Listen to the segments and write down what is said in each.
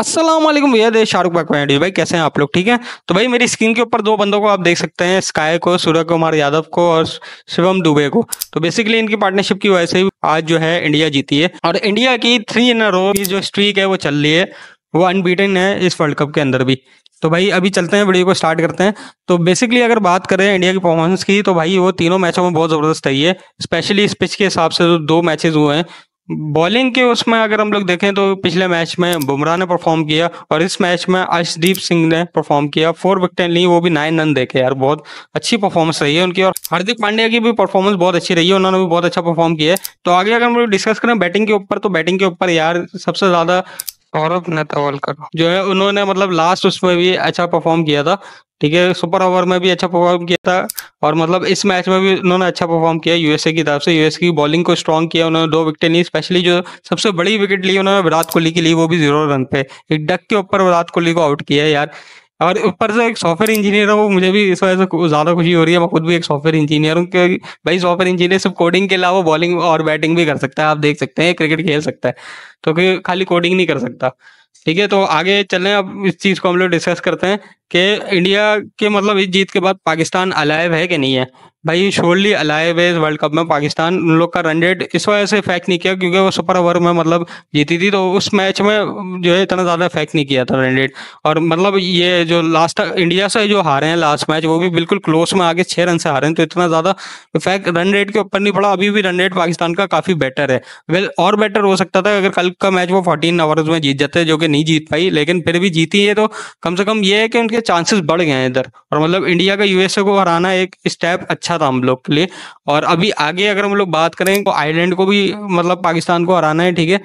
असलम भैया दे शाहरुख भाई भाई कैसे हैं आप लोग ठीक है तो भाई मेरी स्क्रीन के ऊपर दो बंदों को आप देख सकते हैं स्काई को सूर्य कुमार यादव को और शिवम दुबे को तो बेसिकली इनकी पार्टनरशिप की वजह से आज जो है इंडिया जीती है और इंडिया की थ्री इन रो की जो स्ट्रीक है वो चल रही है वो अनबीटन है इस वर्ल्ड कप के अंदर भी तो भाई अभी चलते हैं वीडियो को स्टार्ट करते हैं तो बेसिकली अगर बात करें इंडिया की परफॉर्मेंस की तो भाई वो तीनों मैचों में बहुत ज़बरदस्त रही है स्पेशली इस पिच के हिसाब से जो तो दो मैचेस हुए हैं बॉलिंग के उसमें अगर हम लोग देखें तो पिछले मैच में बुमराह ने परफॉर्म किया और इस मैच में अर्शदीप सिंह ने परफॉर्म किया फोर विकेटें ली वो भी नाइन रन देखे यार बहुत अच्छी परफॉर्मेंस रही है उनकी और हार्दिक पांड्या की भी परफॉर्मेंस बहुत अच्छी रही है उन्होंने भी बहुत अच्छा परफॉर्म किया है तो आगे अगर हम लोग डिस्कस करें बैटिंग के ऊपर तो बैटिंग के ऊपर यार सबसे ज्यादा सौरभ नेतावलकर जो है उन्होंने मतलब लास्ट उसमें भी अच्छा परफॉर्म किया था ठीक है सुपर ओवर में भी अच्छा परफॉर्म किया था और मतलब इस मैच में भी उन्होंने अच्छा परफॉर्म किया यूएसए की तरफ से यूएसए की बॉलिंग को स्ट्रॉन्ग किया उन्होंने दो विकेटें ली स्पेशली जो सबसे बड़ी विकेट ली उन्होंने विराट कोहली की ली वो भी जीरो रन पे एक डक के ऊपर विराट कोहली को आउट किया यार और ऊपर से एक सॉफ्टवेयर इंजीनियर हूँ मुझे भी इस वजह से ज़्यादा खुशी हो रही है मैं खुद भी एक सॉफ्टवेयर इंजीनियर हूँ क्योंकि भाई सॉफ्टवेयर इंजीनियर सिर्फ कोडिंग के अलावा बॉलिंग और बैटिंग भी कर सकता है आप देख सकते हैं क्रिकेट खेल सकता है तो क्योंकि खाली कोडिंग नहीं कर सकता ठीक है तो आगे चलें अब इस चीज को हम लोग डिस्कस करते हैं कि इंडिया के मतलब इस जीत के बाद पाकिस्तान अलाइव है कि नहीं है भाई शोरली अलाइव है इस वर्ल्ड कप में पाकिस्तान उन लोग का रन रेट इस वजह से इफेक्ट नहीं किया क्योंकि वो सुपर ओवर में मतलब जीती थी तो उस मैच में जो है इतना ज़्यादा इफेक्ट नहीं किया था रन रेट और मतलब ये जो लास्ट इंडिया से जो हारे हैं लास्ट मैच वो भी बिल्कुल क्लोज में आगे छह रन से हारे हैं तो इतना ज़्यादा इफेक्ट रन रेट के ऊपर नहीं पड़ा अभी भी रन रेट पाकिस्तान का काफ़ी बेटर है वेल और बेटर हो सकता था अगर कल का मैच वो फोर्टीन ओवर्स में जीत जाते जो क्योंकि नहीं जीत पाई लेकिन फिर भी जीती है तो कम से कम ये है कि उनके चांसेस बढ़ गए हैं इधर और मतलब इंडिया का यूएसए को हराना एक स्टेप अच्छा था हम लोग के लिए और अभी आगे अगर हम लोग बात करें तो आयरलैंड को भी मतलब पाकिस्तान को हराना है ठीक है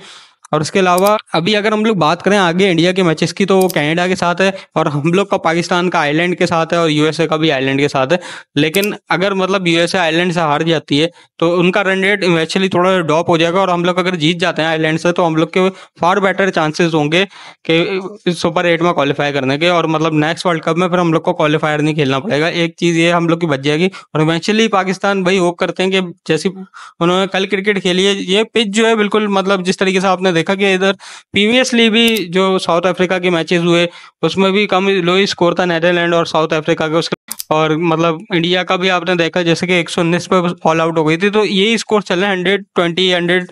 और उसके अलावा अभी अगर हम लोग बात करें आगे इंडिया के मैचेस की तो वो कनाडा के साथ है और हम लोग का पाकिस्तान का आयरलैंड के साथ है और यूएसए का भी आयरलैंड के साथ है लेकिन अगर मतलब यूएसए आयरलैंड से हार जाती है तो उनका रन रेट इवेंचुअली थोड़ा ड्रॉप हो जाएगा और हम लोग अगर जीत जाते हैं आयरलैंड से तो हम लोग के फार बेटर चांसेस होंगे कि सुपर एट में क्वालिफाई करने के और मतलब नेक्स्ट वर्ल्ड कप में फिर हम लोग को क्वालिफायर नहीं खेलना पड़ेगा एक चीज़ ये हम लोग की बच जाएगी और इवेंचुअली पाकिस्तान भाई होप करते हैं कि जैसे उन्होंने कल क्रिकेट खेली है ये पिच जो है बिल्कुल मतलब जिस तरीके से आपने देखा देखा कि इधर प्रीवियसली भी जो साउथ अफ्रीका के मैचेस हुए उसमें भी कम लो ही स्कोर था नेदरलैंड और साउथ अफ्रीका के उसके और मतलब इंडिया का भी आपने देखा जैसे कि एक सौ उन्नीस पर ऑल आउट हो गई थी तो यही स्कोर चल रहे हंड्रेड ट्वेंटी हंड्रेड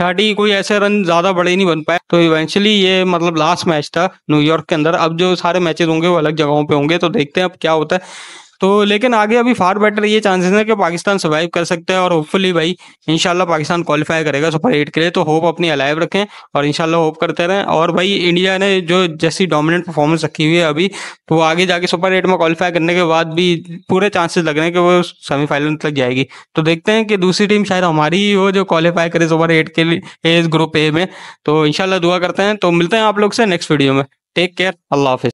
थर्टी कोई ऐसे रन ज्यादा बड़े नहीं बन पाए तो इवेंचुअली ये मतलब लास्ट मैच था न्यूयॉर्क के अंदर अब जो सारे मैचेस होंगे वो अलग जगहों पे होंगे तो देखते हैं अब क्या होता है तो लेकिन आगे अभी फार बेटर ये चांसेस है कि पाकिस्तान सर्वाइव कर सकते हैं और होपफुली भाई इंशाल्लाह पाकिस्तान क्वालिफाई करेगा सुपर एट के लिए तो होप अपनी अलाइव रखें और इंशाल्लाह होप करते रहें और भाई इंडिया ने जो जैसी डोमिनेंट परफॉर्मेंस रखी हुई है अभी तो आगे जाके सुपर एट में क्वालिफाई करने के बाद भी पूरे चांसेस लग रहे हैं कि वो सेमीफाइनल तक जाएगी तो देखते हैं कि दूसरी टीम शायद हमारी ही हो जो क्वालिफाई करे सुपर एट के लिए इस ग्रुप ए में तो इनशाला दुआ करते हैं तो मिलते हैं आप लोग से नेक्स्ट वीडियो में टेक केयर अल्लाह हाफिज